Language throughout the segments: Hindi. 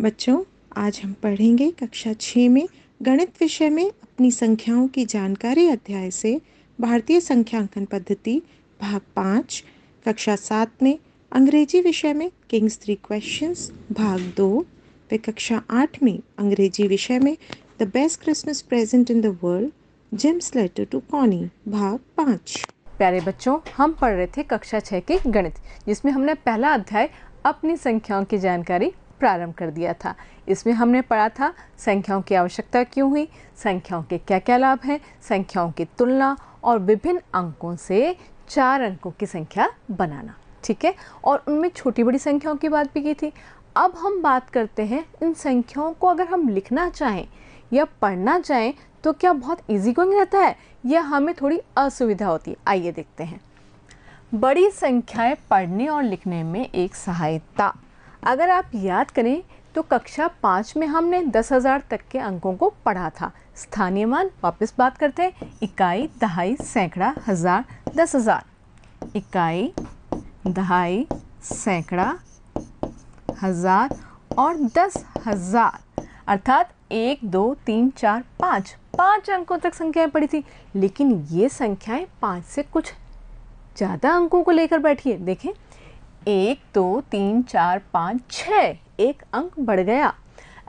बच्चों आज हम पढ़ेंगे कक्षा छः में गणित विषय में अपनी संख्याओं की जानकारी अध्याय से भारतीय संख्यांकन पद्धति भाग पाँच कक्षा सात में अंग्रेजी विषय में किंग्स थ्री क्वेश्चंस भाग दो वे कक्षा आठ में अंग्रेजी विषय में the best Christmas present in the world James letter to Connie भाग पाँच प्यारे बच्चों हम पढ़ रहे थे कक्षा छः के गणित जिसमें हमने पहला अध्याय अपनी संख्याओं की जानकारी प्रारंभ कर दिया था इसमें हमने पढ़ा था संख्याओं की आवश्यकता क्यों हुई संख्याओं के क्या क्या लाभ हैं संख्याओं की तुलना और विभिन्न अंकों से चार अंकों की संख्या बनाना ठीक है और उनमें छोटी बड़ी संख्याओं की बात भी की थी अब हम बात करते हैं इन संख्याओं को अगर हम लिखना चाहें या पढ़ना चाहें तो क्या बहुत ईजी गोइंग रहता है या हमें थोड़ी असुविधा होती है आइए देखते हैं बड़ी संख्याएं पढ़ने और लिखने में एक सहायता अगर आप याद करें तो कक्षा पाँच में हमने दस हज़ार तक के अंकों को पढ़ा था स्थानीय मान वापस बात करते हैं इकाई दहाई सैकड़ा हज़ार दस हज़ार इकाई दहाई सैकड़ा हज़ार और दस हज़ार अर्थात एक दो तीन चार पाँच पाँच अंकों तक संख्याएं पड़ी थी लेकिन ये संख्याएं पाँच से कुछ ज़्यादा अंकों को लेकर बैठी है देखें एक दो तीन चार पाँच छः एक अंक बढ़ गया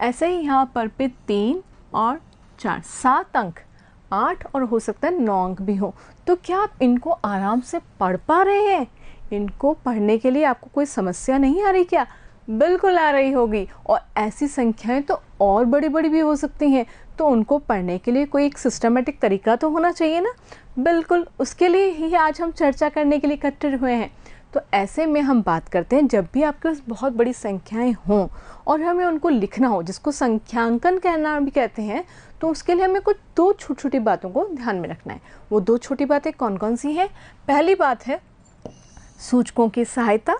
ऐसे ही यहाँ पर पे तीन और चार सात अंक आठ और हो सकता है नौ अंक भी हो तो क्या आप इनको आराम से पढ़ पा रहे हैं इनको पढ़ने के लिए आपको कोई समस्या नहीं आ रही क्या बिल्कुल आ रही होगी और ऐसी संख्याएं तो और बड़ी बड़ी भी हो सकती हैं तो उनको पढ़ने के लिए कोई एक सिस्टमेटिक तरीका तो होना चाहिए ना बिल्कुल उसके लिए ही आज हम चर्चा करने के लिए इकट्ठे हुए हैं तो ऐसे में हम बात करते हैं जब भी आपके पास बहुत बड़ी संख्याएं हों और हमें उनको लिखना हो जिसको संख्यांकन कहना भी कहते हैं तो उसके लिए हमें कुछ दो छोटी छोटी बातों को ध्यान में रखना है वो दो छोटी बातें कौन कौन सी हैं पहली बात है सूचकों की सहायता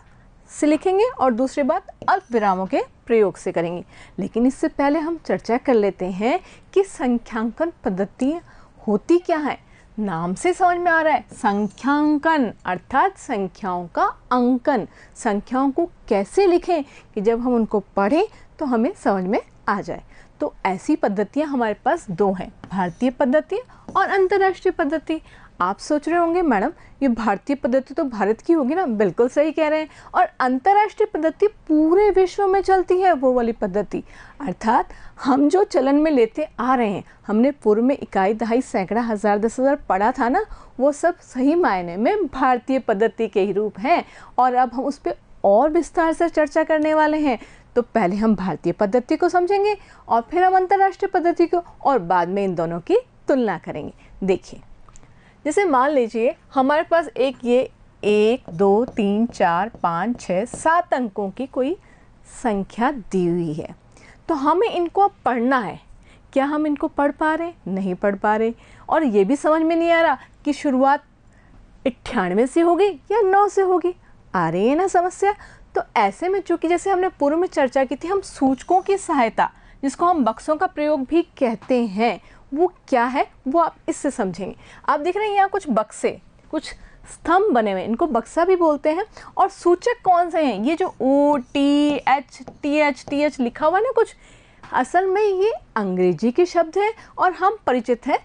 से लिखेंगे और दूसरी बात अल्प विरामों के प्रयोग से करेंगे लेकिन इससे पहले हम चर्चा कर लेते हैं कि संख्यांकन पद्धतियाँ होती क्या है नाम से समझ में आ रहा है संख्यांकन अर्थात संख्याओं का अंकन संख्याओं को कैसे लिखें कि जब हम उनको पढ़ें तो हमें समझ में आ जाए तो ऐसी पद्धतियाँ हमारे पास दो हैं भारतीय पद्धति और अंतर्राष्ट्रीय पद्धति आप सोच रहे होंगे मैडम ये भारतीय पद्धति तो भारत की होगी ना बिल्कुल सही कह रहे हैं और अंतर्राष्ट्रीय पद्धति पूरे विश्व में चलती है वो वाली पद्धति अर्थात हम जो चलन में लेते आ रहे हैं हमने पूर्व में इकाई दहाई सैकड़ा हज़ार दस हज़ार पढ़ा था ना वो सब सही मायने में भारतीय पद्धति के ही रूप हैं और अब हम उस पर और विस्तार से चर्चा करने वाले हैं तो पहले हम भारतीय पद्धति को समझेंगे और फिर हम अंतर्राष्ट्रीय पद्धति को और बाद में इन दोनों की तुलना करेंगे देखिए जैसे मान लीजिए हमारे पास एक ये एक दो तीन चार पाँच छः सात अंकों की कोई संख्या दी हुई है तो हमें इनको अब पढ़ना है क्या हम इनको पढ़ पा रहे नहीं पढ़ पा रहे और ये भी समझ में नहीं आ रहा कि शुरुआत अट्ठानवे से होगी या नौ से होगी आ रही है ना समस्या तो ऐसे में चूँकि जैसे हमने पूर्व में चर्चा की थी हम सूचकों की सहायता जिसको हम बक्सों का प्रयोग भी कहते हैं वो क्या है वो आप इससे समझेंगे आप देख रहे हैं यहाँ कुछ बक्से कुछ स्तंभ बने हुए इनको बक्सा भी बोलते हैं और सूचक कौन से हैं ये जो O T H T H T H लिखा हुआ ना कुछ असल में ये अंग्रेजी के शब्द हैं और हम परिचित हैं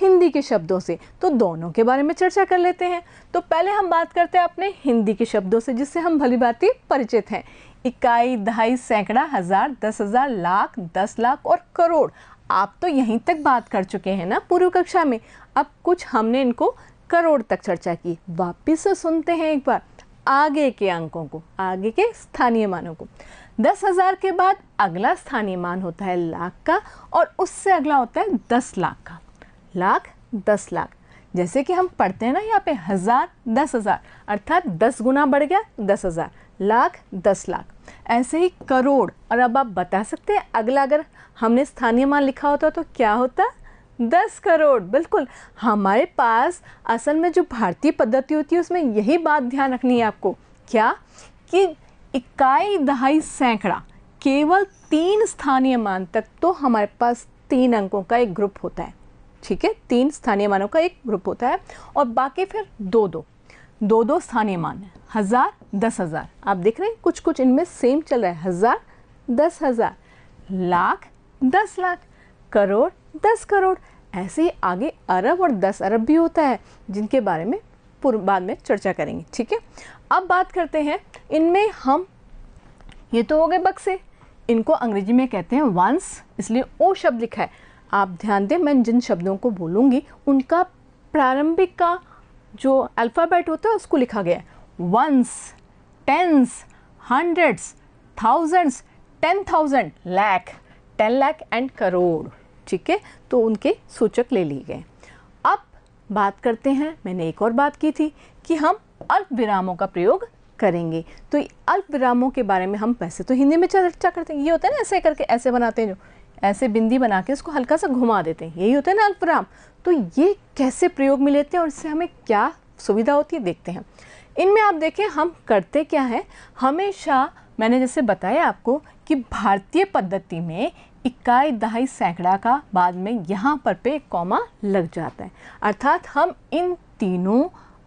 हिंदी के शब्दों से तो दोनों के बारे में चर्चा कर लेते हैं तो पहले हम बात करते हैं अपने हिंदी के शब्दों से जिससे हम भली भांति परिचित हैं इकाई दहाई सैकड़ा हज़ार दस हज़ार लाख दस लाख और करोड़ आप तो यहीं तक बात कर चुके हैं ना पूर्व कक्षा में अब कुछ हमने इनको करोड़ तक चर्चा की वापिस से सुनते हैं एक बार आगे के अंकों को आगे के स्थानीय मानों को दस हज़ार के बाद अगला स्थानीय मान होता है लाख का और उससे अगला होता है दस लाख का लाख दस लाख जैसे कि हम पढ़ते हैं ना यहाँ पे हज़ार दस हज़ार अर्थात दस गुना बढ़ गया दस हज़ार लाख दस लाख ऐसे ही करोड़ और अब आप बता सकते हैं अगला अगर हमने स्थानीय मान लिखा होता तो क्या होता दस करोड़ बिल्कुल हमारे पास असल में जो भारतीय पद्धति होती है उसमें यही बात ध्यान रखनी है आपको क्या कि इकाई दहाई सैकड़ा केवल तीन स्थानीय मान तक तो हमारे पास तीन अंकों का एक ग्रुप होता है ठीक है तीन स्थानीय मानों का एक ग्रुप होता है और बाकी फिर दो दो दो दो स्थानीय मान है हज़ार दस हज़ार आप देख रहे हैं कुछ कुछ इनमें सेम चल रहा है हज़ार दस हज़ार लाख दस लाख करोड़ दस करोड़ ऐसे ही आगे अरब और दस अरब भी होता है जिनके बारे में पूर्व बाद में चर्चा करेंगे ठीक है अब बात करते हैं इनमें हम ये तो हो गए बक्से इनको अंग्रेजी में कहते हैं वंस इसलिए ओ शब्द लिखा है आप ध्यान दें मैं जिन शब्दों को बोलूँगी उनका प्रारंभिक का जो अल्फ़ाबेट होता है उसको लिखा गया ones tens hundreds thousands ten thousand lakh ten lakh and crore ठीक है तो उनके सूचक ले लिए गए अब बात करते हैं मैंने एक और बात की थी कि हम अल्प विरामों का प्रयोग करेंगे तो अल्प विरामों के बारे में हम वैसे तो हिंदी में चर्चा करते हैं ये होता है ना ऐसे करके ऐसे बनाते हैं जो ऐसे बिंदी बना के उसको हल्का सा घुमा देते हैं यही होता है ना अल्प विराम तो ये कैसे प्रयोग में लेते हैं और इससे हमें क्या सुविधा होती है देखते हैं इनमें आप देखें हम करते क्या हैं हमेशा मैंने जैसे बताया आपको कि भारतीय पद्धति में इकाई दहाई सैकड़ा का बाद में यहाँ पर पे कॉमा लग जाता है अर्थात हम इन तीनों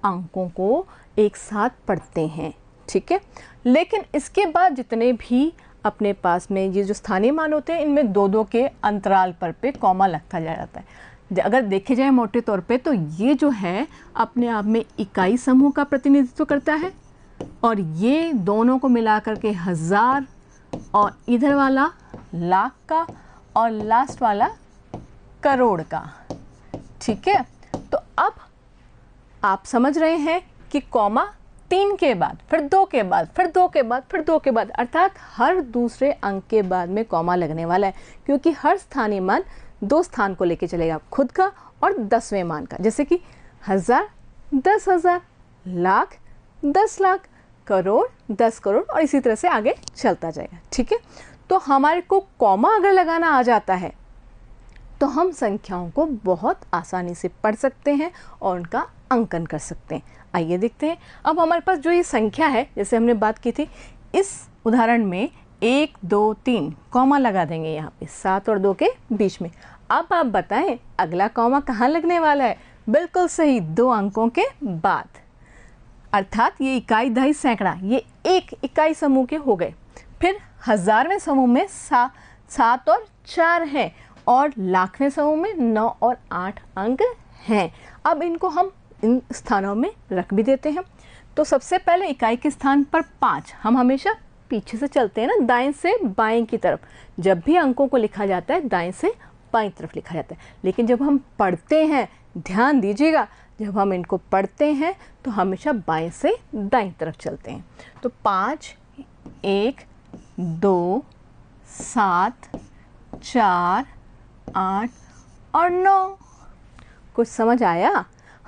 अंकों को एक साथ पढ़ते हैं ठीक है लेकिन इसके बाद जितने भी अपने पास में ये जो स्थानीय मान होते हैं इनमें दो दो के अंतराल पर पे कॉमा लगता जा जाता है अगर देखे जाए मोटे तौर पे तो ये जो है अपने आप में इकाई समूह का प्रतिनिधित्व करता है और ये दोनों को मिला करके हज़ार और इधर वाला लाख का और लास्ट वाला करोड़ का ठीक है तो अब आप समझ रहे हैं कि कॉमा तीन के बाद फिर दो के बाद फिर दो के बाद फिर दो के बाद अर्थात हर दूसरे अंक के बाद में कॉमा लगने वाला है क्योंकि हर स्थानीय मान दो स्थान को लेके चलेगा खुद का और दसवें मान का जैसे कि हज़ार दस हज़ार लाख दस लाख करोड़ दस करोड़ और इसी तरह से आगे चलता जाएगा ठीक है तो हमारे को कॉमा अगर लगाना आ जाता है तो हम संख्याओं को बहुत आसानी से पढ़ सकते हैं और उनका अंकन कर सकते हैं आइए देखते हैं अब हमारे पास जो ये संख्या है जैसे हमने बात की थी इस उदाहरण में एक दो तीन कॉमा लगा देंगे यहाँ पे सात और दो के बीच में अब आप बताएं अगला कौमा कहाँ लगने वाला है बिल्कुल सही दो अंकों के बाद अर्थात ये इकाई दही सैकड़ा ये एक इकाई समूह के हो गए फिर हज़ारवें समूह में सा सात और चार हैं और लाखवें समूह में नौ और आठ अंक हैं अब इनको हम इन स्थानों में रख भी देते हैं तो सबसे पहले इकाई के स्थान पर पाँच हम हमेशा पीछे से चलते हैं ना दाएं से बाएं की तरफ जब भी अंकों को लिखा जाता है दाएं से बाई तरफ लिखा जाता है लेकिन जब हम पढ़ते हैं ध्यान दीजिएगा जब हम इनको पढ़ते हैं तो हमेशा बाएं से दाएं तरफ चलते हैं तो पाँच एक दो सात चार आठ और नौ कुछ समझ आया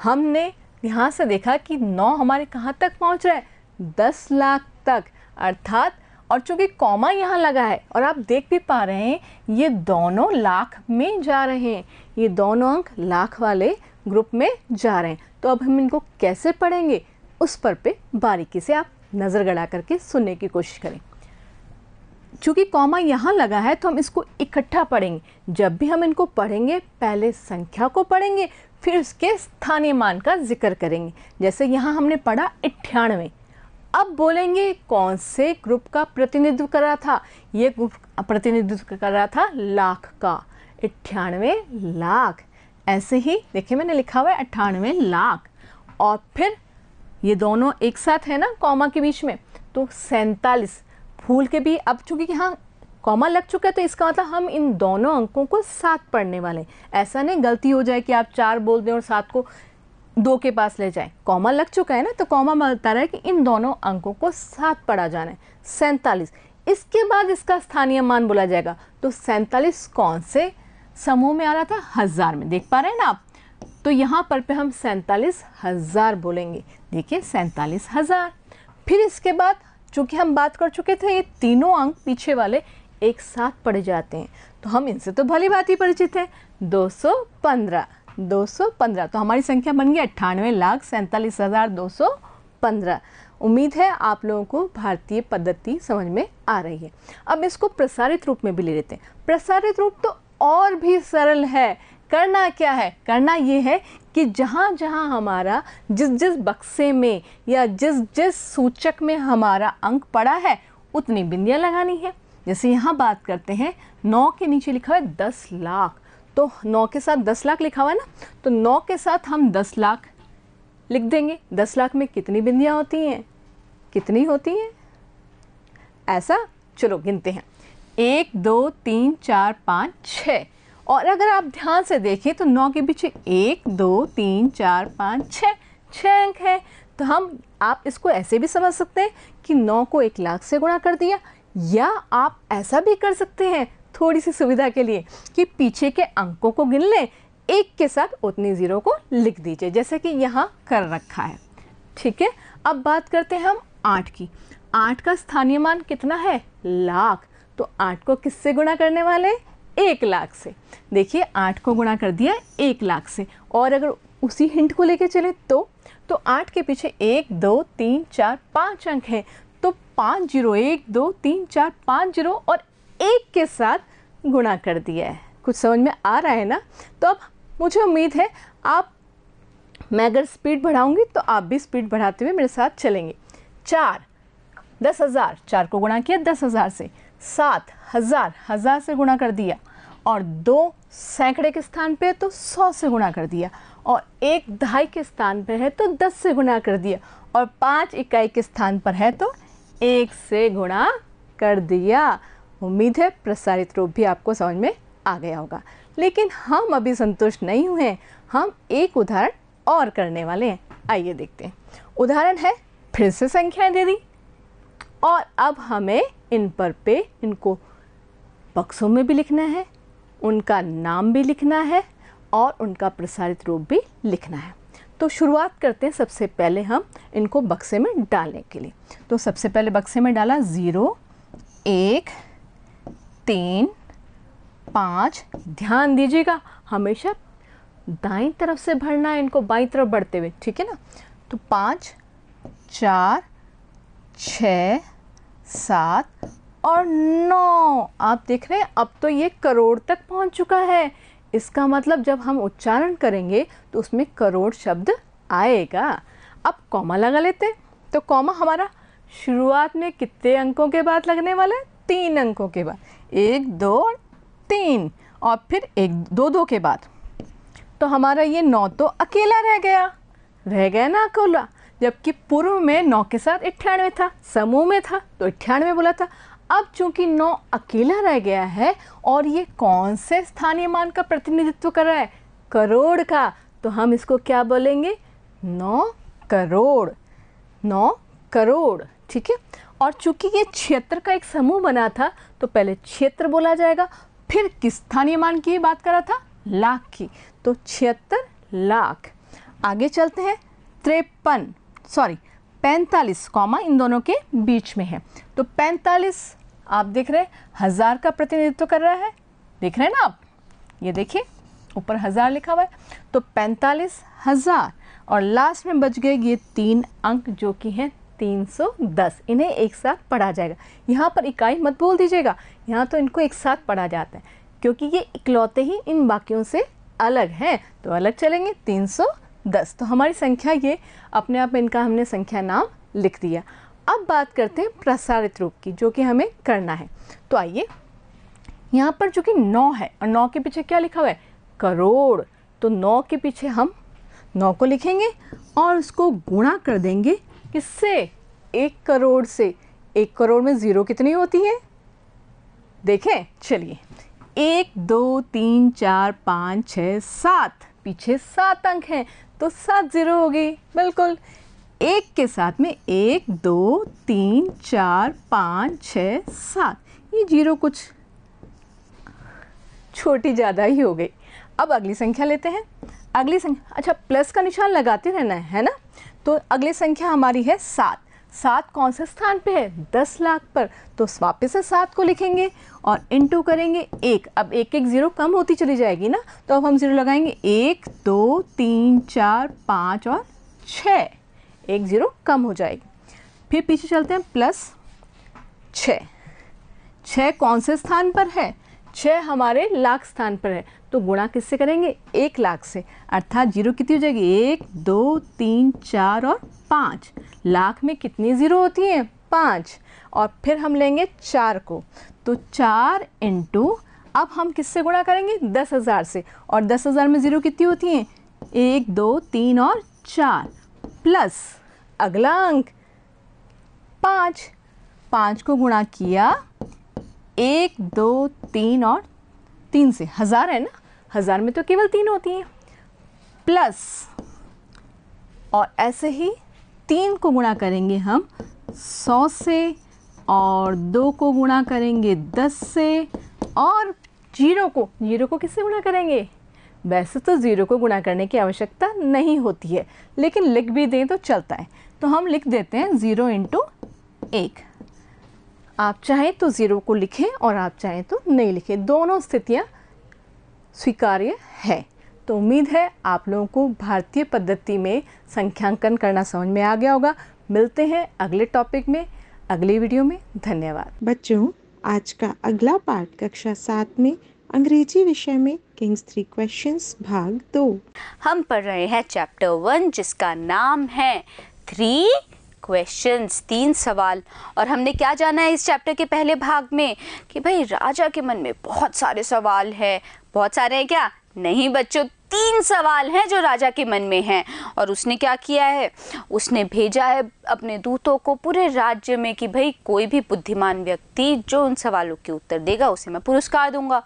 हमने यहाँ से देखा कि नौ हमारे कहाँ तक पहुँच रहा है दस लाख तक अर्थात और चूंकि कॉमा यहाँ लगा है और आप देख भी पा रहे हैं ये दोनों लाख में जा रहे हैं ये दोनों अंक लाख वाले ग्रुप में जा रहे हैं तो अब हम इनको कैसे पढ़ेंगे उस पर पे बारीकी से आप नज़र गड़ा करके सुनने की कोशिश करें चूँकि कॉमा यहाँ लगा है तो हम इसको इकट्ठा पढ़ेंगे जब भी हम इनको पढ़ेंगे पहले संख्या को पढ़ेंगे फिर उसके स्थानीय मान का जिक्र करेंगे जैसे यहाँ हमने पढ़ा अट्ठानवे अब बोलेंगे कौन से ग्रुप का प्रतिनिधित्व कर रहा था ये ग्रुप प्रतिनिधित्व कर रहा था लाख का अट्ठानवे लाख ऐसे ही देखिए मैंने लिखा हुआ है अट्ठानवे लाख और फिर ये दोनों एक साथ है ना कॉमा के बीच में तो सैंतालीस फूल के भी अब चूंकि यहाँ कॉमा लग चुका है तो इसका मतलब हम इन दोनों अंकों को साथ पढ़ने वाले ऐसा नहीं गलती हो जाए कि आप चार बोल दें और सात को दो के पास ले जाएं कॉमा लग चुका है ना तो कॉमा बता रहा है कि इन दोनों अंकों को साथ पढ़ा जाना है सैंतालीस इसके बाद इसका स्थानीय मान बोला जाएगा तो सैंतालीस कौन से समूह में आ रहा था हज़ार में देख पा रहे हैं ना आप तो यहाँ पर पे हम सैंतालीस हज़ार बोलेंगे देखिए सैंतालीस हज़ार फिर इसके बाद चूंकि हम बात कर चुके थे ये तीनों अंक पीछे वाले एक साथ पढ़े जाते हैं तो हम इनसे तो भली बात ही परिचित हैं दो सौ पंद्रह 215 तो हमारी संख्या बन गई अट्ठानवे लाख सैंतालीस हज़ार दो सौ पंद्रह उम्मीद है आप लोगों को भारतीय पद्धति समझ में आ रही है अब इसको प्रसारित रूप में भी ले लेते हैं प्रसारित रूप तो और भी सरल है करना क्या है करना ये है कि जहाँ जहाँ हमारा जिस जिस बक्से में या जिस जिस सूचक में हमारा अंक पड़ा है उतनी बिंदियाँ लगानी है जैसे यहाँ बात करते हैं नौ के नीचे लिखा है दस लाख तो नौ के साथ दस लाख लिखा हुआ है ना तो नौ के साथ हम दस लाख लिख देंगे दस लाख में कितनी बिंदियाँ होती हैं कितनी होती हैं ऐसा चलो गिनते हैं एक दो तीन चार पाँच छ और अगर आप ध्यान से देखें तो नौ के पीछे एक दो तीन चार पाँच छ छः अंक है तो हम आप इसको ऐसे भी समझ सकते हैं कि नौ को एक लाख से गुणा कर दिया या आप ऐसा भी कर सकते हैं थोड़ी सी सुविधा के लिए कि पीछे के अंकों को गिन लें एक के साथ उतनी ज़ीरो को लिख दीजिए जैसे कि यहाँ कर रखा है ठीक है अब बात करते हैं हम आठ की आठ का स्थानीय मान कितना है लाख तो आठ को किससे गुणा करने वाले एक लाख से देखिए आठ को गुणा कर दिया एक लाख से और अगर उसी हिंट को लेके चले तो तो आठ के पीछे एक दो तीन चार पाँच अंक हैं तो पाँच जीरो एक दो तीन चार पाँच जीरो और एक के साथ गुणा कर दिया है कुछ समझ में आ रहा है ना तो अब मुझे उम्मीद है आप मैं अगर स्पीड बढ़ाऊंगी तो आप भी स्पीड बढ़ाते हुए मेरे साथ चलेंगे चार दस हज़ार चार को गुणा किया दस हज़ार से सात हज़ार हज़ार से गुणा कर दिया और दो सैकड़े के स्थान पे है तो सौ से गुणा कर दिया और एक दहाई के स्थान पर है तो दस से गुणा कर दिया और पाँच इकाई के स्थान पर है तो एक से गुणा कर दिया उम्मीद है प्रसारित रूप भी आपको समझ में आ गया होगा लेकिन हम अभी संतुष्ट नहीं हुए हैं हम एक उदाहरण और करने वाले हैं आइए देखते हैं उदाहरण है फिर से संख्याएं दे दी और अब हमें इन पर पे इनको बक्सों में भी लिखना है उनका नाम भी लिखना है और उनका प्रसारित रूप भी लिखना है तो शुरुआत करते हैं सबसे पहले हम इनको बक्से में डालने के लिए तो सबसे पहले बक्से में डाला ज़ीरो एक तीन पाँच ध्यान दीजिएगा हमेशा दाई तरफ से भरना है इनको बाई तरफ बढ़ते हुए ठीक है ना तो पाँच चार छ सात और नौ आप देख रहे हैं अब तो ये करोड़ तक पहुंच चुका है इसका मतलब जब हम उच्चारण करेंगे तो उसमें करोड़ शब्द आएगा अब कॉमा लगा लेते तो कॉमा हमारा शुरुआत में कितने अंकों के बाद लगने वाला है तीन अंकों के बाद एक दो तीन और फिर एक दो दो के बाद तो हमारा ये नौ तो अकेला रह गया रह गया ना अकेला जबकि पूर्व में नौ के साथ अट्ठानवे था समूह में था तो अट्ठानवे बोला था अब चूंकि नौ अकेला रह गया है और ये कौन से स्थानीय मान का प्रतिनिधित्व कर रहा है करोड़ का तो हम इसको क्या बोलेंगे नौ करोड़ नौ करोड़ ठीक है और चूंकि ये क्षेत्र का एक समूह बना था तो पहले क्षेत्र बोला जाएगा फिर किस स्थानीय मान की बात करा था लाख की तो छिहत्तर लाख आगे चलते हैं त्रेपन सॉरी पैंतालीस कॉमा इन दोनों के बीच में है तो पैंतालीस आप देख रहे हैं हज़ार का प्रतिनिधित्व कर रहा है देख रहे हैं ना आप ये देखिए ऊपर हज़ार लिखा हुआ है तो पैंतालीस हज़ार और लास्ट में बच गए ये तीन अंक जो कि हैं 310 इन्हें एक साथ पढ़ा जाएगा यहाँ पर इकाई मत बोल दीजिएगा यहाँ तो इनको एक साथ पढ़ा जाता है क्योंकि ये इकलौते ही इन बाकियों से अलग हैं तो अलग चलेंगे 310 तो हमारी संख्या ये अपने आप में इनका हमने संख्या नाम लिख दिया अब बात करते हैं प्रसारित रूप की जो कि हमें करना है तो आइए यहाँ पर जो कि नौ है और नौ के पीछे क्या लिखा हुआ है करोड़ तो नौ के पीछे हम नौ को लिखेंगे और उसको गुणा कर देंगे किससे एक करोड़ से एक करोड़ में ज़ीरो कितनी होती है देखें चलिए एक दो तीन चार पाँच छ सात पीछे सात अंक हैं तो सात ज़ीरो हो गई बिल्कुल एक के साथ में एक दो तीन चार पाँच छ सात ये जीरो कुछ छोटी ज़्यादा ही हो गई अब अगली संख्या लेते हैं अगली संख्या अच्छा प्लस का निशान लगाते रहना है है ना तो अगली संख्या हमारी है सात सात कौन से स्थान पे है दस लाख पर तो वापस से सात को लिखेंगे और इनटू करेंगे एक अब एक एक ज़ीरो कम होती चली जाएगी ना तो अब हम ज़ीरो लगाएंगे एक दो तीन चार पाँच और छ एक ज़ीरो कम हो जाएगी फिर पीछे चलते हैं प्लस छ छ कौन से स्थान पर है छः हमारे लाख स्थान पर है तो गुणा किससे करेंगे एक लाख से अर्थात जीरो कितनी हो जाएगी एक दो तीन चार और पाँच लाख में कितनी ज़ीरो होती हैं पाँच और फिर हम लेंगे चार को तो चार इंटू अब हम किससे गुणा करेंगे दस हज़ार से और दस हज़ार में ज़ीरो कितनी होती हैं एक दो तीन और चार प्लस अगला अंक पाँच पाँच को गुणा किया एक दो तीन और तीन से हज़ार है ना हज़ार में तो केवल तीन होती हैं प्लस और ऐसे ही तीन को गुणा करेंगे हम सौ से और दो को गुणा करेंगे दस से और जीरो को जीरो को किससे गुणा करेंगे वैसे तो ज़ीरो को गुणा करने की आवश्यकता नहीं होती है लेकिन लिख भी दें तो चलता है तो हम लिख देते हैं ज़ीरो इंटू एक आप चाहें तो ज़ीरो को लिखें और आप चाहें तो नहीं लिखें दोनों स्थितियाँ स्वीकार्य है तो उम्मीद है आप लोगों को भारतीय पद्धति में संख्यांकन करना समझ में आ गया होगा मिलते हैं अगले टॉपिक में अगले वीडियो में धन्यवाद बच्चों आज का अगला पाठ कक्षा सात में अंग्रेजी विषय में किंग्स थ्री क्वेश्चन भाग दो हम पढ़ रहे हैं चैप्टर वन जिसका नाम है थ्री क्वेश्चंस तीन सवाल और हमने क्या जाना है इस चैप्टर के पहले भाग में कि भाई राजा के मन में बहुत सारे सवाल है बहुत सारे हैं क्या नहीं बच्चों तीन सवाल हैं जो राजा के मन में हैं और उसने क्या किया है उसने भेजा है अपने दूतों को पूरे राज्य में कि भाई कोई भी बुद्धिमान व्यक्ति जो उन सवालों के उत्तर देगा उसे मैं पुरस्कार दूंगा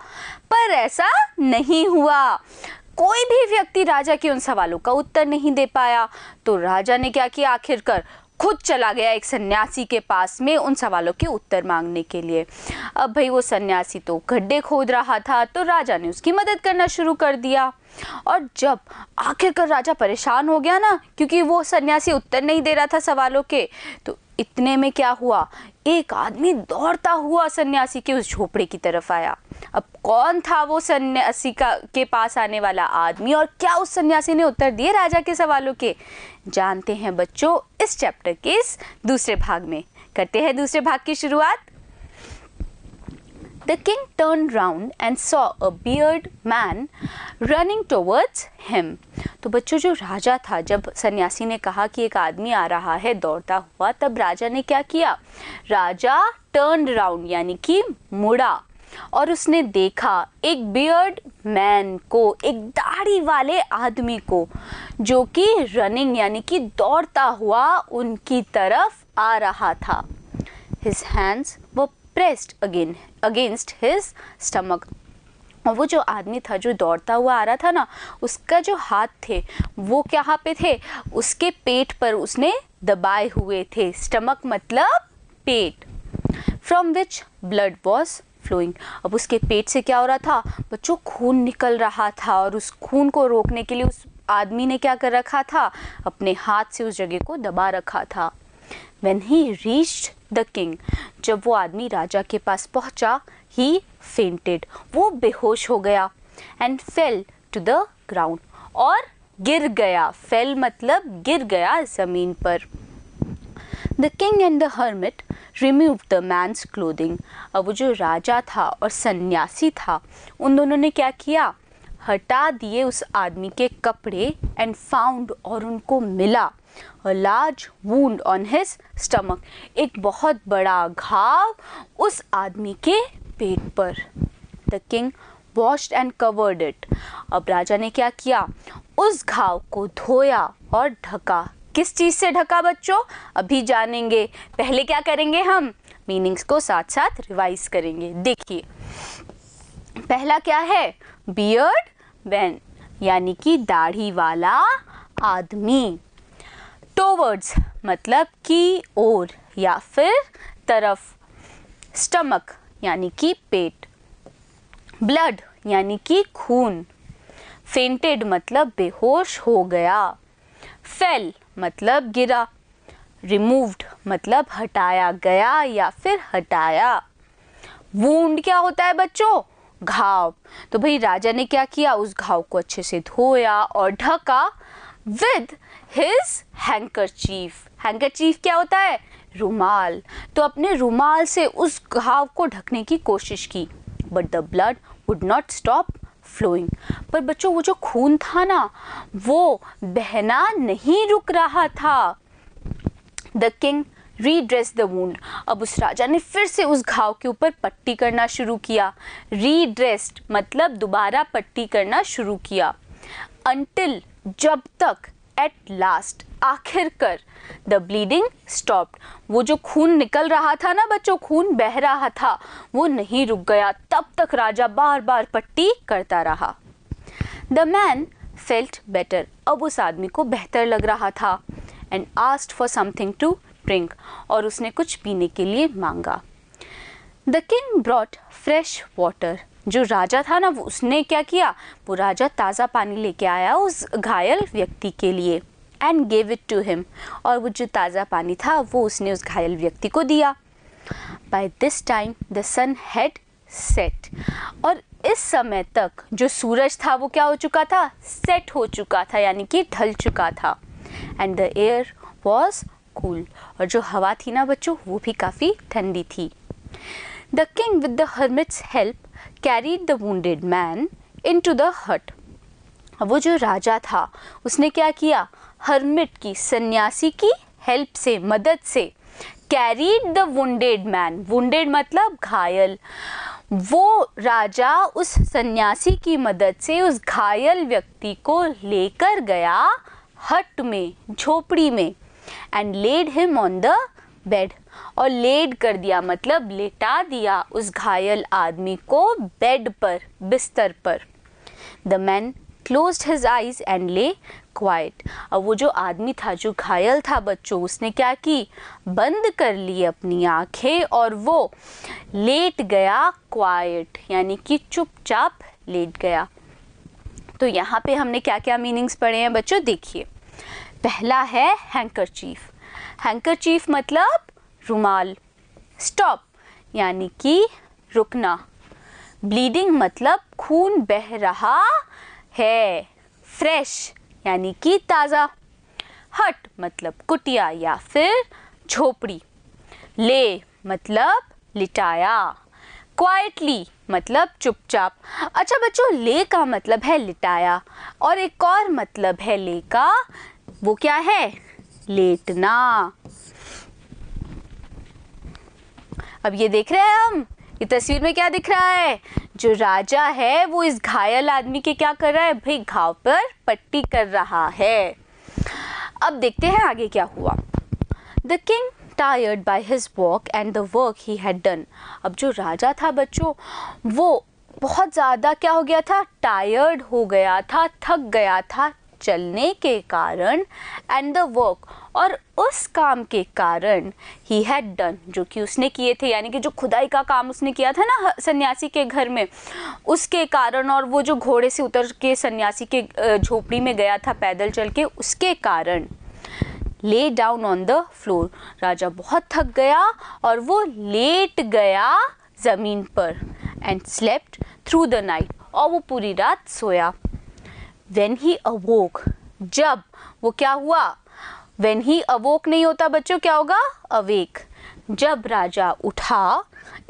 पर ऐसा नहीं हुआ कोई भी व्यक्ति राजा के उन सवालों का उत्तर नहीं दे पाया तो राजा ने क्या किया आखिरकार खुद चला गया एक सन्यासी के पास में उन सवालों के उत्तर मांगने के लिए अब भाई वो सन्यासी तो गड्ढे खोद रहा था तो राजा ने उसकी मदद करना शुरू कर दिया और जब आखिरकार राजा परेशान हो गया ना क्योंकि वो सन्यासी उत्तर नहीं दे रहा था सवालों के तो इतने में क्या हुआ एक आदमी दौड़ता हुआ सन्यासी के उस झोपड़े की तरफ आया अब कौन था वो सन्यासी का के पास आने वाला आदमी और क्या उस सन्यासी ने उत्तर दिए राजा के सवालों के जानते हैं बच्चों इस चैप्टर के इस दूसरे भाग में करते हैं दूसरे भाग की शुरुआत the king turn round and saw a beard man running towards him तो बच्चों जो राजा था जब सन्यासी ने कहा कि एक आदमी आ रहा है दौड़ता हुआ तब राजा ने क्या किया राजा टर्न राउंड यानी कि मुड़ा और उसने देखा एक बियर्ड मैन को एक दाढ़ी वाले आदमी को जो कि रनिंग यानी कि दौड़ता हुआ उनकी तरफ आ रहा था हिज हैंड्स वो pressed again against his stomach और वो जो आदमी था जो दौड़ता हुआ आ रहा था ना उसका जो हाथ थे वो क्या पे थे उसके पेट पर उसने दबाए हुए थे स्टमक मतलब पेट from which blood was flowing अब उसके पेट से क्या हो रहा था बच्चों खून निकल रहा था और उस खून को रोकने के लिए उस आदमी ने क्या कर रखा था अपने हाथ से उस जगह को दबा रखा था when he reach the king जब वो आदमी राजा के पास पहुंचा ही फेंटेड वो बेहोश हो गया and fell to the ground और गिर गया फेल मतलब गिर गया ज़मीन पर the king and the hermit remove the man's clothing अब वो जो राजा था और सन्यासी था उन दोनों ने क्या किया हटा दिए उस आदमी के कपड़े एंड फाउंड और उनको मिला large wound on his stomach एक बहुत बड़ा घाव उस आदमी के पेट पर the king washed and covered it अब राजा ने क्या किया उस घाव को धोया और ढका किस चीज़ से ढका बच्चों अभी जानेंगे पहले क्या करेंगे हम मीनिंग्स को साथ साथ रिवाइज करेंगे देखिए पहला क्या है बियर्ड वैन यानी कि दाढ़ी वाला आदमी टोवर्ड्स मतलब की ओर या फिर तरफ स्टमक यानी कि पेट ब्लड यानी कि खून फेंटेड मतलब बेहोश हो गया फेल मतलब गिरा रिमूव्ड मतलब हटाया गया या फिर हटाया वूंड क्या होता है बच्चों घाव तो भाई राजा ने क्या किया उस घाव को अच्छे से धोया और ढका विद हिज हैंकर चीफ क्या होता है रुमाल तो अपने रुमाल से उस घाव को ढकने की कोशिश की but the blood would not stop flowing पर बच्चों वो जो खून था ना वो बहना नहीं रुक रहा था the king redress the wound अब उस राजा ने फिर से उस घाव के ऊपर पट्टी करना शुरू किया रीड्रेस्ड मतलब दोबारा पट्टी करना शुरू किया अंटिल जब तक एट लास्ट आखिरकार द ब्लीडिंग स्टॉप्ड वो जो खून निकल रहा था ना बच्चों खून बह रहा था वो नहीं रुक गया तब तक राजा बार बार पट्टी करता रहा द मैन फेल्ट बेटर अब उस आदमी को बेहतर लग रहा था and asked for something to drink और उसने कुछ पीने के लिए मांगा the king brought fresh water जो राजा था ना वो उसने क्या किया वो राजा ताज़ा पानी लेके आया उस घायल व्यक्ति के लिए and gave it to him और वो जो ताज़ा पानी था वो उसने उस घायल व्यक्ति को दिया by this time the sun had set और इस समय तक जो सूरज था वो क्या हो चुका था सेट हो चुका था यानी कि ढल चुका था and the air was cool और जो हवा थी ना बच्चों वो भी काफ़ी ठंडी थी the king with the hermit's help carried the wounded man into the hut वो जो राजा था उसने क्या किया हर्मिट की सन्यासी की हेल्प से मदद से carried the wounded man wounded मतलब घायल वो राजा उस सन्यासी की मदद से उस घायल व्यक्ति को लेकर गया हट में झोपड़ी में and laid him on the bed और लेड कर दिया मतलब लेटा दिया उस घायल आदमी को बेड पर बिस्तर पर the man close his eyes and lay quiet और वो जो आदमी था जो घायल था बच्चों उसने क्या की बंद कर ली अपनी आंखें और वो लेट गया क्वाइट यानी कि चुपचाप लेट गया तो यहाँ पे हमने क्या क्या मीनिंग्स पढ़े हैं बच्चों देखिए पहला है हैंकर चीफ हैंकर चीफ मतलब रुमाल स्टॉप यानी कि रुकना ब्लीडिंग मतलब खून बह रहा है फ्रेश यानी कि ताज़ा हट मतलब कुटिया या फिर झोपड़ी ले मतलब लिटाया क्वाइटली मतलब चुपचाप अच्छा बच्चों ले का मतलब है लिटाया और एक और मतलब है ले का वो क्या है लेटना अब ये देख रहे हैं हम ये तस्वीर में क्या दिख रहा है जो राजा है वो इस घायल आदमी के क्या कर रहा है भाई घाव पर पट्टी कर रहा है अब देखते हैं आगे क्या हुआ the king tired by his walk and the work he had done अब जो राजा था बच्चों वो बहुत ज़्यादा क्या हो गया था टायर्ड हो गया था थक गया था चलने के कारण एंड द वर्क और उस काम के कारण ही हैड डन जो कि उसने किए थे यानी कि जो खुदाई का काम उसने किया था ना सन्यासी के घर में उसके कारण और वो जो घोड़े से उतर के सन्यासी के झोपड़ी में गया था पैदल चल के उसके कारण lay down on the floor राजा बहुत थक गया और वो लेट गया ज़मीन पर and slept through the night और वो पूरी रात सोया वेन ही अवोक जब वो क्या हुआ वेन ही अवोक नहीं होता बच्चों क्या होगा अवेक जब राजा उठा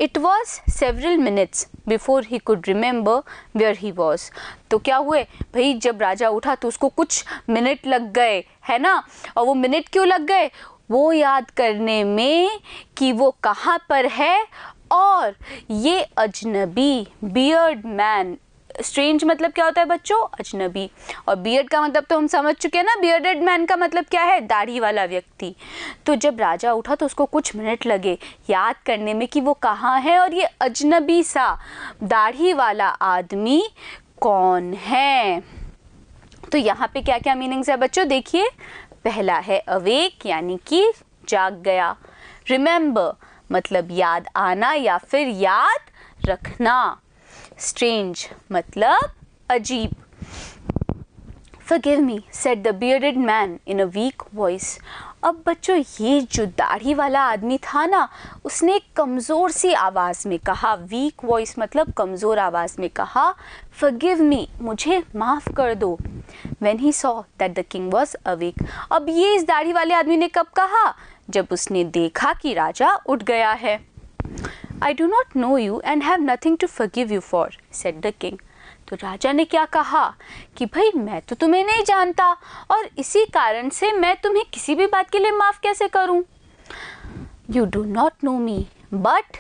it was several minutes before he could remember where he was तो क्या हुए भाई जब राजा उठा तो उसको कुछ मिनट लग गए है ना और वो मिनट क्यों लग गए वो याद करने में कि वो कहाँ पर है और ये अजनबी बियर्ड मैन स्ट्रेंज मतलब क्या होता है बच्चों अजनबी और बियर्ड का मतलब तो हम समझ चुके हैं ना बियर्डेड मैन का मतलब क्या है दाढ़ी वाला व्यक्ति तो जब राजा उठा तो उसको कुछ मिनट लगे याद करने में कि वो कहाँ है और ये अजनबी सा दाढ़ी वाला आदमी कौन है तो यहाँ पे क्या क्या मीनिंग्स है बच्चों देखिए पहला है अवेक यानी कि जाग गया रिमेंबर मतलब याद आना या फिर याद रखना स्ट्रेंज मतलब अजीब forgive me said the bearded man in a weak voice अब बच्चों ये जो दाढ़ी वाला आदमी था ना उसने कमज़ोर सी आवाज़ में कहा वीक वॉइस मतलब कमज़ोर आवाज़ में कहा फगिव मी मुझे माफ़ कर दो when he saw that the king was awake अब ये इस दाढ़ी वाले आदमी ने कब कहा जब उसने देखा कि राजा उठ गया है I do not know you and have nothing to forgive you for said the king तो राजा ने क्या कहा कि भाई मैं तो तुम्हें नहीं जानता और इसी कारण से मैं तुम्हें किसी भी बात के लिए माफ़ कैसे करूं? You do not know me but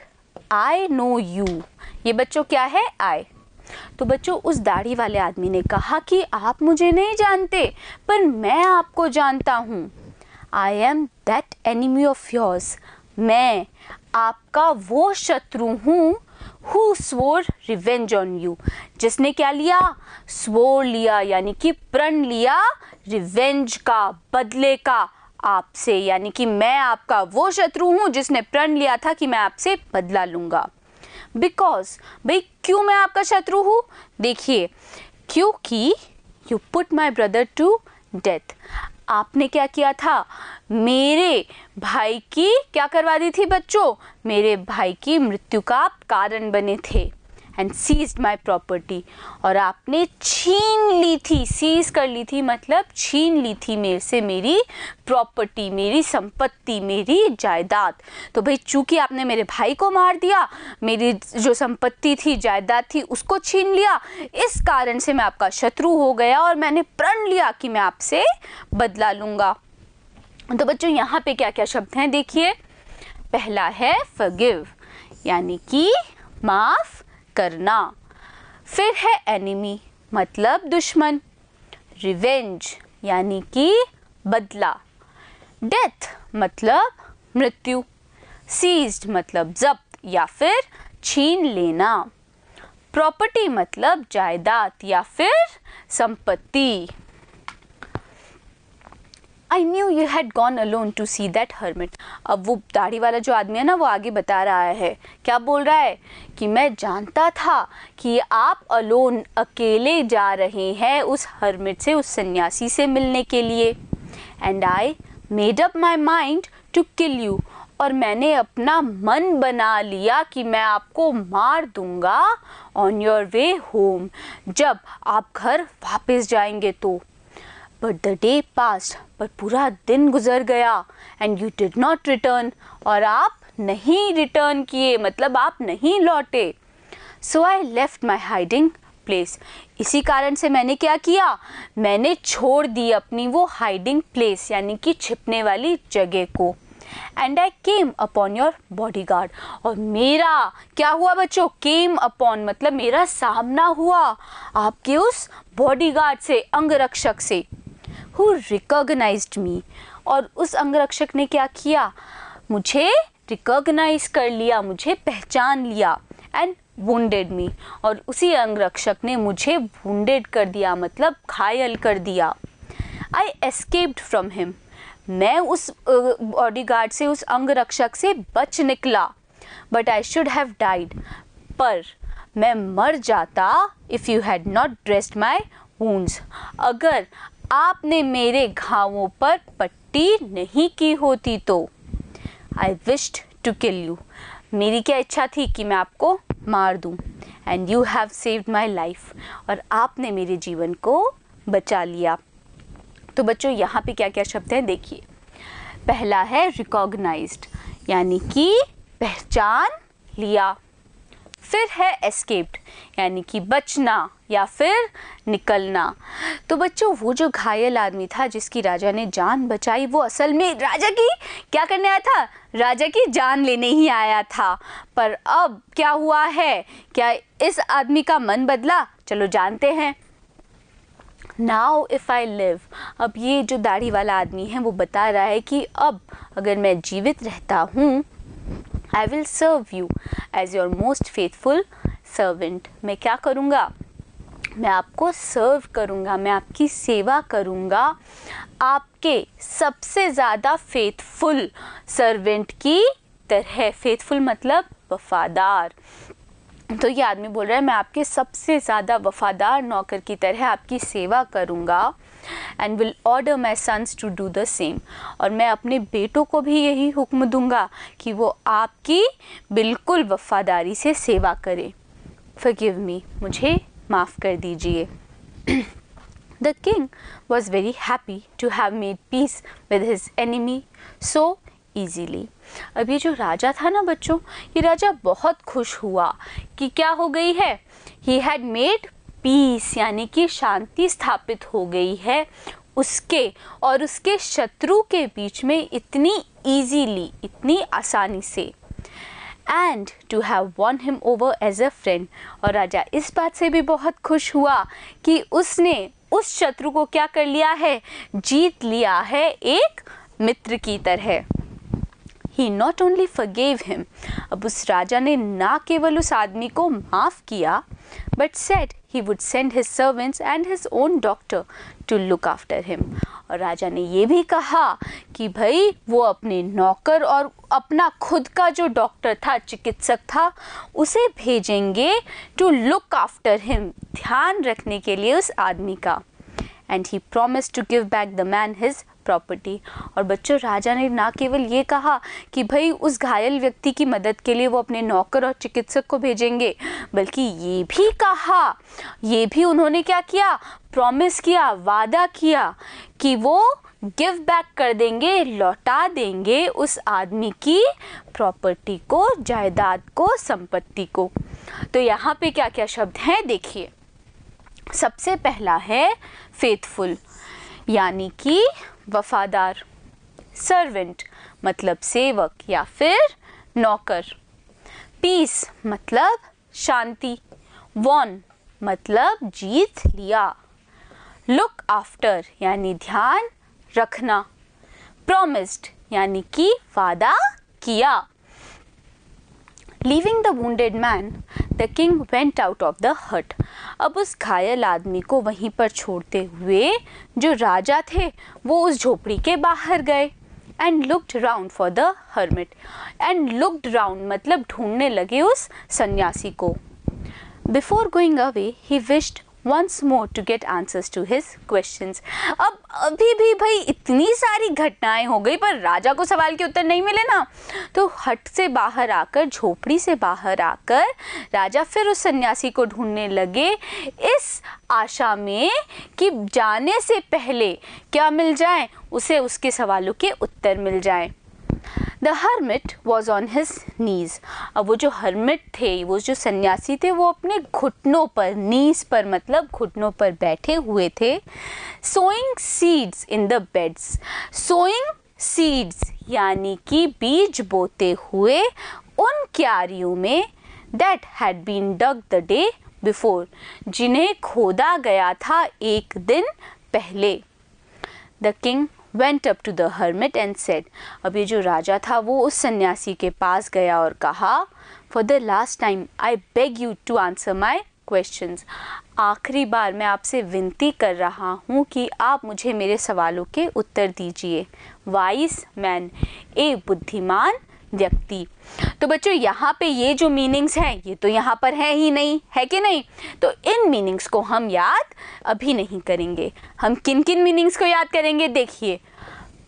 I know you ये बच्चों क्या है आई तो बच्चों उस दाढ़ी वाले आदमी ने कहा कि आप मुझे नहीं जानते पर मैं आपको जानता हूँ I am that enemy of yours मैं आपका वो शत्रु हूँ who swore revenge on you जिसने क्या लिया स्वोर लिया यानी कि प्रण लिया रिवेंज का बदले का आपसे यानी कि मैं आपका वो शत्रु हूँ जिसने प्रण लिया था कि मैं आपसे बदला लूंगा बिकॉज भाई क्यों मैं आपका शत्रु हूँ देखिए क्योंकि you put my brother to death आपने क्या किया था मेरे भाई की क्या करवा दी थी बच्चों मेरे भाई की मृत्यु का कारण बने थे एंड सीज माई प्रॉपर्टी और आपने छीन ली थी सीज कर ली थी मतलब छीन ली थी मेरे से मेरी प्रॉपर्टी मेरी संपत्ति मेरी जायदाद तो भाई चूंकि आपने मेरे भाई को मार दिया मेरी जो संपत्ति थी जायदाद थी उसको छीन लिया इस कारण से मैं आपका शत्रु हो गया और मैंने प्रण लिया कि मैं आपसे बदला लूँगा तो बच्चों यहाँ पे क्या क्या शब्द हैं देखिए पहला है फगिव यानी कि माफ़ करना फिर है एनिमी मतलब दुश्मन रिवेंज यानी कि बदला डेथ मतलब मृत्यु सीज्ड मतलब जब्त या फिर छीन लेना प्रॉपर्टी मतलब जायदाद या फिर संपत्ति I knew you had gone alone to see that hermit अब वो दाढ़ी वाला जो आदमी है ना वो आगे बता रहा है क्या बोल रहा है कि मैं जानता था कि आप अलोन अकेले जा रहे हैं उस हर्मिट से उस सन्यासी से मिलने के लिए and I made up my mind to kill you और मैंने अपना मन बना लिया कि मैं आपको मार दूंगा ऑन योर वे होम जब आप घर वापस जाएंगे तो बट द डे पास्ट पर पूरा दिन गुजर गया and you did not return और आप नहीं रिटर्न किए मतलब आप नहीं लौटे so I left my hiding place इसी कारण से मैंने क्या किया मैंने छोड़ दी अपनी वो हाइडिंग प्लेस यानी कि छिपने वाली जगह को and I came upon your bodyguard और मेरा क्या हुआ बच्चों केम अपॉन मतलब मेरा सामना हुआ आपके उस बॉडी गार्ड से अंगरक्षक से हु रिकॉग्नाइज मी और उस अंगरक्षक ने क्या किया मुझे रिकॉग्नाइज कर लिया मुझे पहचान लिया एंड वेड मी और उसी अंगरक्षक ने मुझे वेड कर दिया मतलब घायल कर दिया आई एस्केप्ड फ्रॉम हिम मैं उस बॉडी गार्ड से उस अंगरक्षक से बच निकला but I should have died पर मैं मर जाता if you had not dressed my wounds अगर आपने मेरे घावों पर पट्टी नहीं की होती तो I wished to kill you मेरी क्या इच्छा थी कि मैं आपको मार दूँ and you have saved my life और आपने मेरे जीवन को बचा लिया तो बच्चों यहाँ पे क्या क्या शब्द हैं देखिए पहला है रिकॉग्नाइज्ड यानी कि पहचान लिया फिर है एस्केप्ड यानी कि बचना या फिर निकलना तो बच्चों वो जो घायल आदमी था जिसकी राजा ने जान बचाई वो असल में राजा की क्या करने आया था राजा की जान लेने ही आया था पर अब क्या हुआ है क्या इस आदमी का मन बदला चलो जानते हैं नाउ इफ़ आई लिव अब ये जो दाढ़ी वाला आदमी है वो बता रहा है कि अब अगर मैं जीवित रहता हूँ I will serve you as your most faithful servant मैं क्या करूँगा मैं आपको सर्व करूँगा मैं आपकी सेवा करूँगा आपके सबसे ज़्यादा फेथफुल सर्वेंट की तरह फेथफुल मतलब वफादार तो ये आदमी बोल रहा है मैं आपके सबसे ज़्यादा वफादार नौकर की तरह आपकी सेवा करूँगा and will order my sons to do the same और मैं अपने बेटों को भी यही हुक्म दूंगा कि वो आपकी बिल्कुल वफादारी से सेवा करें फगिव मी मुझे माफ़ कर दीजिए the king was very happy to have made peace with his enemy so easily अब ये जो राजा था ना बच्चों ये राजा बहुत खुश हुआ कि क्या हो गई है ही हैड मेड पीस यानी कि शांति स्थापित हो गई है उसके और उसके शत्रु के बीच में इतनी ईजीली इतनी आसानी से and to have won him over as a friend और राजा इस बात से भी बहुत खुश हुआ कि उसने उस शत्रु को क्या कर लिया है जीत लिया है एक मित्र की तरह ही नॉट ओनली फगेव हिम अब उस राजा ने ना केवल उस आदमी को माफ़ किया but said he would send his servants and his own doctor to look after him और राजा ने ये भी कहा कि भाई वो अपने नौकर और अपना खुद का जो डॉक्टर था चिकित्सक था उसे भेजेंगे टू लुक आफ्टर हिम ध्यान रखने के लिए उस आदमी का and he promised to give back the man his property और बच्चों राजा ने ना केवल ये कहा कि भाई उस घायल व्यक्ति की मदद के लिए वो अपने नौकर और चिकित्सक को भेजेंगे बल्कि ये भी कहा ये भी उन्होंने क्या किया प्रॉमिस किया वादा किया कि वो गिव बैक कर देंगे लौटा देंगे उस आदमी की प्रॉपर्टी को जायदाद को संपत्ति को तो यहाँ पे क्या क्या शब्द हैं देखिए सबसे पहला है फेथफुल यानी कि वफादार सर्वेंट मतलब सेवक या फिर नौकर पीस मतलब शांति वॉन मतलब जीत लिया लुक आफ्टर यानी ध्यान रखना प्रोमिस्ड यानी कि वादा किया leaving the wounded man the king went out of the hut अब उस घायल आदमी को वहीं पर छोड़ते हुए जो राजा थे वो उस झोपड़ी के बाहर गए and looked round for the hermit and looked round मतलब ढूंढने लगे उस सन्यासी को before going away he wished once more to get answers to his question अब अभी भी भाई इतनी सारी घटनाएं हो गई पर राजा को सवाल के उत्तर नहीं मिले ना तो हट से बाहर आकर झोपड़ी से बाहर आकर राजा फिर उस सन्यासी को ढूंढने लगे इस आशा में कि जाने से पहले क्या मिल जाए उसे उसके सवालों के उत्तर मिल जाएं the hermit was on his knees अब वो जो हर्मिट थे वो जो सन्यासी थे वो अपने घुटनों पर नीज पर मतलब घुटनों पर बैठे हुए थे sowing seeds in the beds sowing seeds यानी कि बीज बोते हुए उन क्यारियों में that had been dug the day before जिन्हें खोदा गया था एक दिन पहले the king went up to the hermit and said अब ये जो राजा था वो उस सन्यासी के पास गया और कहा for the last time I beg you to answer my question आखिरी बार मैं आपसे विनती कर रहा हूँ कि आप मुझे मेरे सवालों के उत्तर दीजिए वाइस मैन ए बुद्धिमान व्यक्ति तो बच्चों यहाँ पे ये जो मीनिंग्स हैं ये तो यहाँ पर है ही नहीं है कि नहीं तो इन मीनिंग्स को हम याद अभी नहीं करेंगे हम किन किन मीनिंग्स को याद करेंगे देखिए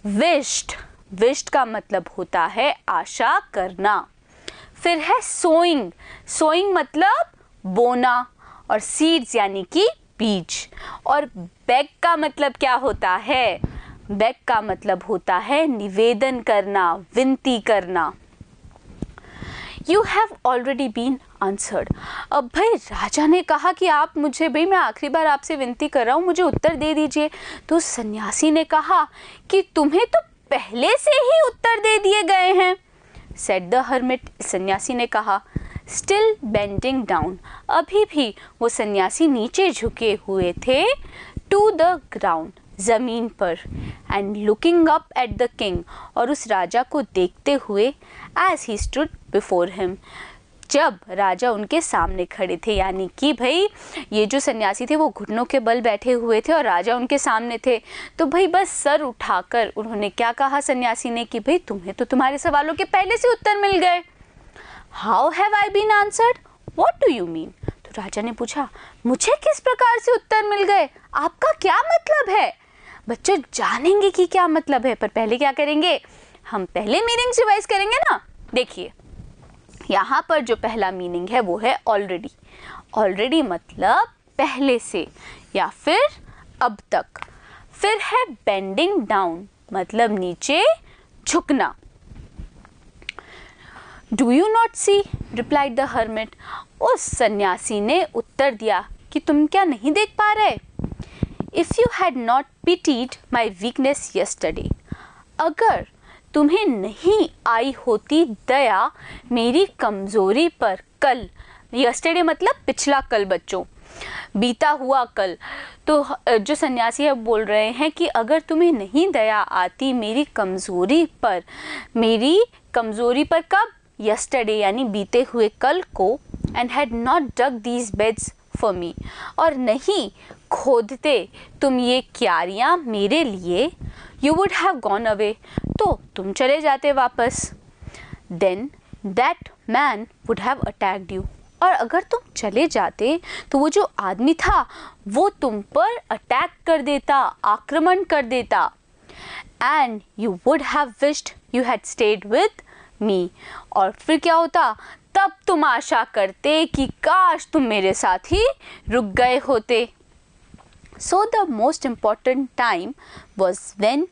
विश्ड विश्ड का मतलब होता है आशा करना फिर है सोइंग सोइंग मतलब बोना और सीड्स यानी कि बीज और बैग का मतलब क्या होता है बैक का मतलब होता है निवेदन करना विनती करना you have already been answered अब भाई राजा ने कहा कि आप मुझे भाई मैं आखिरी बार आपसे विनती कर रहा हूँ मुझे उत्तर दे दीजिए तो सन्यासी ने कहा कि तुम्हें तो पहले से ही उत्तर दे दिए गए हैं सेट द हर्मिट सन्यासी ने कहा स्टिल बेंडिंग डाउन अभी भी वो सन्यासी नीचे झुके हुए थे टू द ग्राउंड ज़मीन पर and looking up at the king और उस राजा को देखते हुए as he stood before him जब राजा उनके सामने खड़े थे यानी कि भाई ये जो सन्यासी थे वो घुटनों के बल बैठे हुए थे और राजा उनके सामने थे तो भाई बस सर उठाकर उन्होंने क्या कहा सन्यासी ने कि भाई तुम्हें तो तुम्हारे सवालों के पहले से उत्तर मिल गए how have I been answered what do you mean तो राजा ने पूछा मुझे किस प्रकार से उत्तर मिल गए आपका क्या मतलब है बच्चे जानेंगे कि क्या मतलब है पर पहले क्या करेंगे हम पहले मीनिंग रिवाइज करेंगे ना देखिए यहाँ पर जो पहला मीनिंग है वो है ऑलरेडी ऑलरेडी मतलब पहले से या फिर अब तक फिर है बेंडिंग डाउन मतलब नीचे झुकना do you not see replied the hermit उस सन्यासी ने उत्तर दिया कि तुम क्या नहीं देख पा रहे if you had not pitied my weakness yesterday अगर तुम्हें नहीं आई होती दया मेरी कमज़ोरी पर कल यस्टरडे मतलब पिछला कल बच्चों बीता हुआ कल तो जो सन्यासी है बोल रहे हैं कि अगर तुम्हें नहीं दया आती मेरी कमज़ोरी पर मेरी कमज़ोरी पर कब यस्टरडे यानी बीते हुए कल को and had not dug these beds for me और नहीं खोदते तुम ये क्यारियाँ मेरे लिए you would have gone away तो तुम चले जाते वापस then that man would have attacked you और अगर तुम चले जाते तो वो जो आदमी था वो तुम पर अटैक कर देता आक्रमण कर देता and you would have wished you had stayed with me और फिर क्या होता तब तुम आशा करते कि काश तुम मेरे साथ ही रुक गए होते So the most important time was when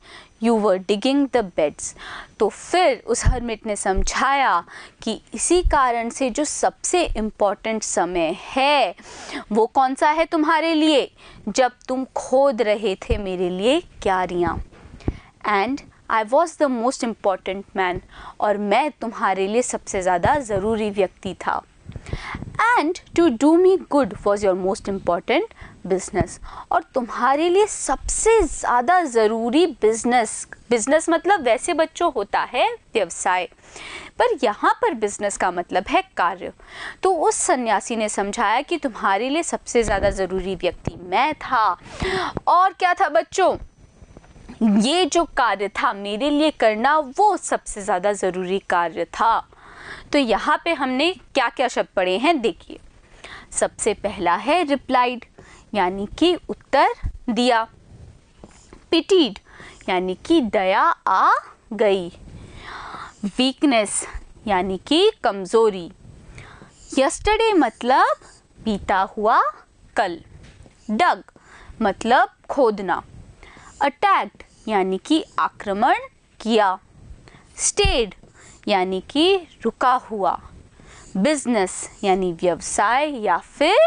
you were digging the beds तो फिर उस हर्मिट ने समझाया कि इसी कारण से जो सबसे इम्पॉर्टेंट समय है वो कौन सा है तुम्हारे लिए जब तुम खोद रहे थे मेरे लिए क्यारियाँ and I was the most important man और मैं तुम्हारे लिए सबसे ज़्यादा ज़रूरी व्यक्ति था and to do me good was your most important business और तुम्हारे लिए सबसे ज़्यादा ज़रूरी बिजनेस बिजनेस मतलब वैसे बच्चों होता है व्यवसाय पर यहाँ पर बिजनेस का मतलब है कार्य तो उस सन्यासी ने समझाया कि तुम्हारे लिए सबसे ज़्यादा ज़रूरी व्यक्ति मैं था और क्या था बच्चों ये जो कार्य था मेरे लिए करना वो सबसे ज़्यादा ज़रूरी कार्य था तो यहाँ पे हमने क्या क्या शब्द पढ़े हैं देखिए सबसे पहला है रिप्लाइड यानी कि उत्तर दिया पिटीड यानी कि दया आ गई वीकनेस यानी कि कमज़ोरी यस्टरडे मतलब बीता हुआ कल डग मतलब खोदना अटैक्ड यानी कि आक्रमण किया स्टेड यानी कि रुका हुआ बिजनेस यानी व्यवसाय या फिर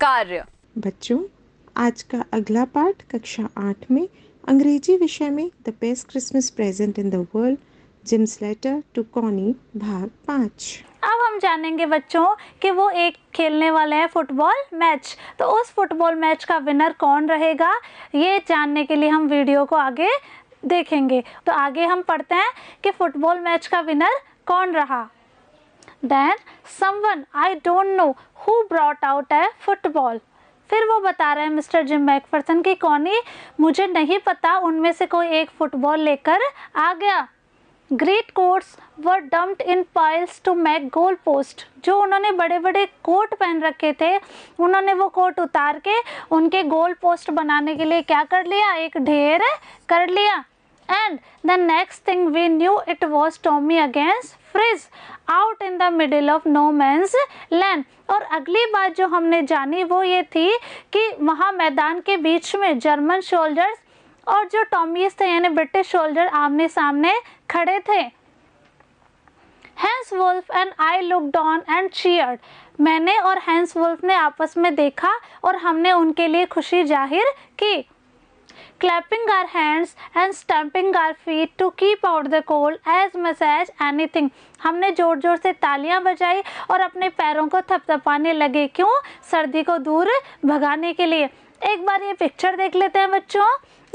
कार्य बच्चों आज का अगला पाठ कक्षा आठ में अंग्रेजी विषय में the best Christmas present in the world Jim's letter to Connie भाग पाँच अब हम जानेंगे बच्चों कि वो एक खेलने वाले हैं फुटबॉल मैच तो उस फुटबॉल मैच का विनर कौन रहेगा ये जानने के लिए हम वीडियो को आगे देखेंगे तो आगे हम पढ़ते हैं कि फुटबॉल मैच का विनर कौन रहा then someone I don't know who brought out है फुटबॉल फिर वो बता रहे हैं मिस्टर जिम मैकफर्सन की कौन ही मुझे नहीं पता उनमें से कोई एक फुटबॉल लेकर आ गया great coats were dumped in piles to make goal posts जो उन्होंने बड़े बड़े कोट पहन रखे थे उन्होंने वो कोट उतार के उनके गोल पोस्ट बनाने के लिए क्या कर लिया एक ढेर कर लिया and the next thing we knew it was Tommy against Fritz out in the middle of no man's land और अगली बात जो हमने जानी वो ये थी कि वहाँ मैदान के बीच में जर्मन शोल्जर्स और जो टॉमीज थे यानी ब्रिटिश शोल्जर आमने सामने खड़े थे Hans Wolf and I looked on and cheered मैंने और हैंस वुल्फ ने आपस में देखा और हमने उनके लिए खुशी जाहिर की clapping our hands and stamping our feet to keep out the cold as much as anything. हमने ज़ोर ज़ोर से तालियां बजाई और अपने पैरों को थपथपाने लगे क्यों सर्दी को दूर भगाने के लिए एक बार ये पिक्चर देख लेते हैं बच्चों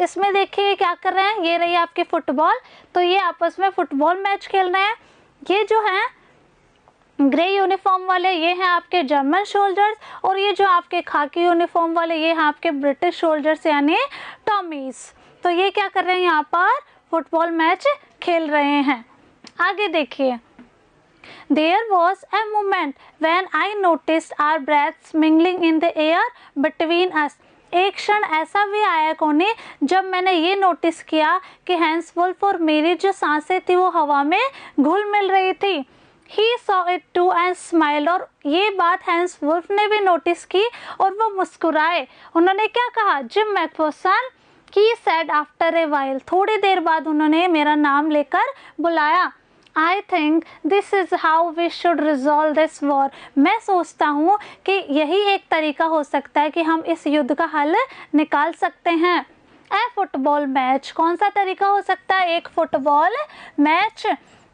इसमें देखिए क्या कर रहे हैं ये रही आपकी फ़ुटबॉल तो ये आपस में फ़ुटबॉल मैच खेल रहे हैं ये जो है ग्रे यूनिफॉर्म वाले ये हैं आपके जर्मन शोल्जर्स और ये जो आपके खाकी यूनिफॉर्म वाले ये हैं आपके ब्रिटिश शोल्जर्स यानी टॉमीज तो ये क्या कर रहे हैं यहाँ पर फुटबॉल मैच खेल रहे हैं आगे देखिए there was a moment when I noticed our breaths mingling in the air between us एक क्षण ऐसा भी आया कोने जब मैंने ये नोटिस किया कि वुल्फ और मेरी जो सांसें थी वो हवा में घुल मिल रही थी he saw it too and smiled और ये बात हैंस वुल्फ ने भी नोटिस की और वो मुस्कुराए उन्होंने क्या कहा जिम मैकफोसन की सेड आफ्टर ए वाइल थोड़ी देर बाद उन्होंने मेरा नाम लेकर बुलाया I think this is how we should resolve this war मैं सोचता हूँ कि यही एक तरीका हो सकता है कि हम इस युद्ध का हल निकाल सकते हैं ए फुटबॉल मैच कौन सा तरीका हो सकता है एक football match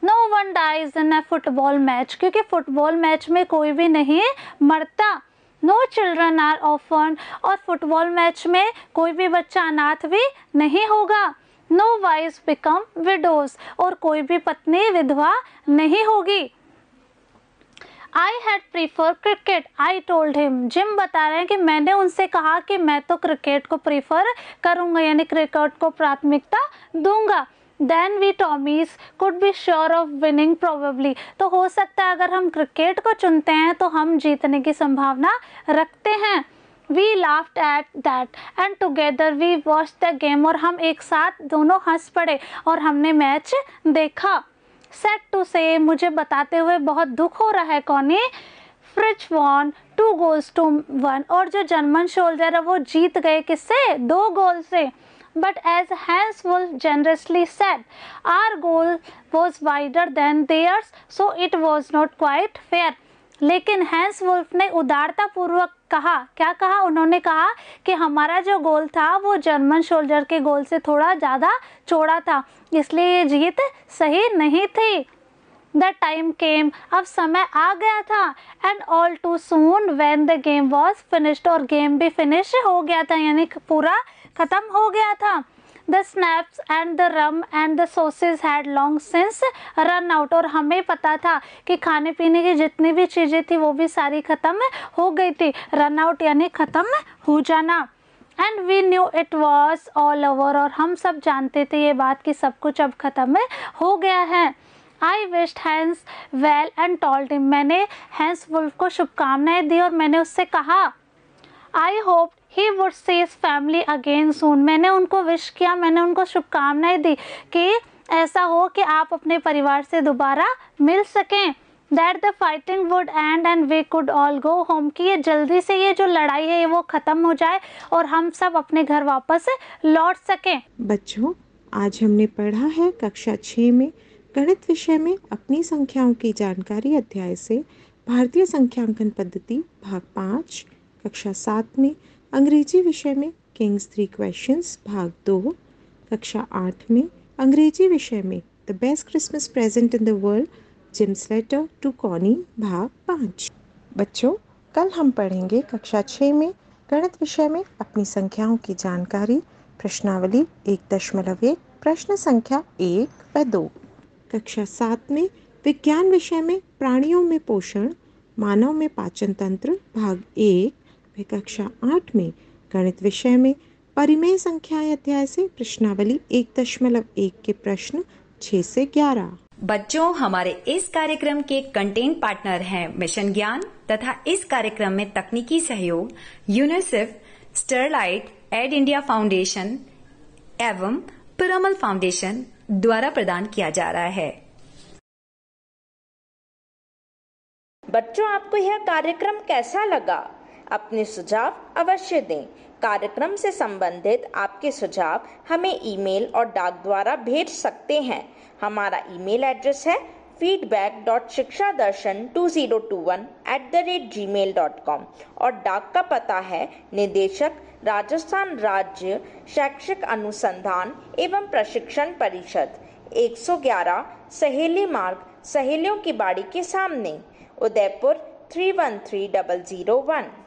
no one dies in a football match क्योंकि फुटबॉल मैच में कोई भी नहीं मरता नो चिल्ड्रन आर ऑफन और फुटबॉल मैच में कोई भी बच्चा अनाथ भी नहीं होगा नो वाइज बिकम विडोज और कोई भी पत्नी विधवा नहीं होगी I had prefer cricket I told him Jim बता रहे हैं कि मैंने उनसे कहा कि मैं तो क्रिकेट को प्रीफर करूँगा यानी क्रिकेट को प्राथमिकता दूंगा then we Tommies could be sure of winning probably तो हो सकता है अगर हम क्रिकेट को चुनते हैं तो हम जीतने की संभावना रखते हैं we laughed at that and together we watched the game और हम एक साथ दोनों हंस पड़े और हमने मैच देखा सेट टू से मुझे बताते हुए बहुत दुख हो रहा है कौनी Fritz won two goals to one और जो जर्मन शोल्जर है वो जीत गए किससे दो गोल से but as Hanswolf generously said, our goal was wider than theirs, so it was not quite fair. लेकिन हैंस वुल्फ ने उदारता पूर्वक कहा क्या कहा उन्होंने कहा कि हमारा जो गोल था वो जर्मन शोल्जर के गोल से थोड़ा ज़्यादा चौड़ा था इसलिए ये जीत सही नहीं थी द टाइम केम अब समय आ गया था and all too soon when the game was finished और गेम भी फिनिश हो गया था यानी पूरा ख़त्म हो गया था the schnapps and the rum and the sausage had long since run out और हमें पता था कि खाने पीने की जितनी भी चीज़ें थी वो भी सारी ख़त्म हो गई थी रन आउट यानी ख़त्म हो जाना and we knew it was all over और हम सब जानते थे ये बात कि सब कुछ अब ख़त्म हो गया है I wished Hans well and told him मैंने हैंस वुल्फ को शुभकामनाएं दी और मैंने उससे कहा I hope he would see his family again soon मैंने उनको विश किया मैंने उनको शुभकामनाएं दी कि ऐसा हो कि आप अपने परिवार से दोबारा मिल सकें that the fighting would end and we could all go home कि ये जल्दी से ये जो लड़ाई है ये वो ख़त्म हो जाए और हम सब अपने घर वापस लौट सकें बच्चों आज हमने पढ़ा है कक्षा छः में गणित विषय में अपनी संख्याओं की जानकारी अध्याय से भारतीय संख्यांकन पद्धति भाग पाँच कक्षा सात में अंग्रेजी विषय में किंग्स थ्री क्वेश्चंस भाग दो कक्षा आठ में अंग्रेजी विषय में the best Christmas present in the world Jim's letter to Connie भाग पाँच बच्चों कल हम पढ़ेंगे कक्षा छः में गणित विषय में अपनी संख्याओं की जानकारी प्रश्नावली एक दशमलव एक प्रश्न संख्या एक व दो कक्षा सात में विज्ञान विषय में प्राणियों में पोषण मानव में पाचन तंत्र भाग एक वे कक्षा आठ में गणित विषय में परिमेय संख्याएं अध्याय से प्रश्नावली एक दशमलव एक के प्रश्न छह से ग्यारह बच्चों हमारे इस कार्यक्रम के कंटेंट पार्टनर हैं मिशन ज्ञान तथा इस कार्यक्रम में तकनीकी सहयोग UNICEF Sterlite Ed India Foundation एवं पिरामल फाउंडेशन द्वारा प्रदान किया जा रहा है बच्चों आपको यह कार्यक्रम कैसा लगा अपने सुझाव अवश्य दें कार्यक्रम से संबंधित आपके सुझाव हमें ईमेल और डाक द्वारा भेज सकते हैं हमारा ईमेल एड्रेस है feedback dot Shiksha Darshan two zero two one at the rate Gmail dot com और डाक का पता है निदेशक राजस्थान राज्य शैक्षिक अनुसंधान एवं प्रशिक्षण परिषद 111 सहेली मार्ग सहेलियों की बाड़ी के सामने Udaipur three one three double zero one